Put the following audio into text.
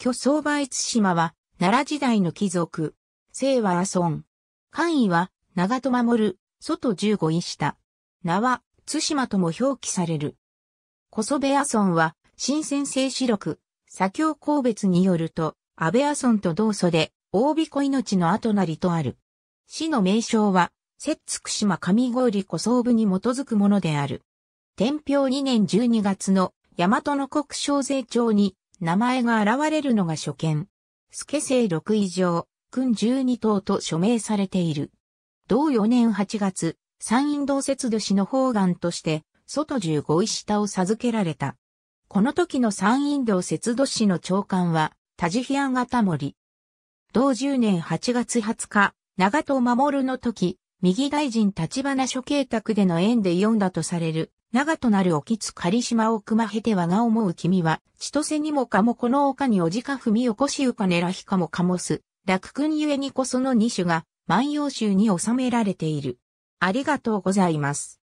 巨相馬津島は、奈良時代の貴族、清和孫。官位は、長戸守、外十五位下。名は、津島とも表記される。小祖部阿孫は、新鮮性四録、左京神別によると、安倍阿孫と同祖で、大尾子命の後なりとある。市の名称は、摂津久島上郡小僧部に基づくものである。天平2年12月の、大和の国省税庁に、名前が現れるのが初見。スケ六6以上、君12等と署名されている。同4年8月、山陰道節主の方眼として、外15位下を授けられた。この時の山陰道節度市の長官は、田地平型森。同10年8月20日、長戸守の時、右大臣立花諸計画での縁で読んだとされる、長となる沖津仮島を熊へて我が思う君は、千歳にもかもこの丘におじか踏み起こしうかねらひかもかもす、楽君ゆえにこその二種が、万葉集に収められている。ありがとうございます。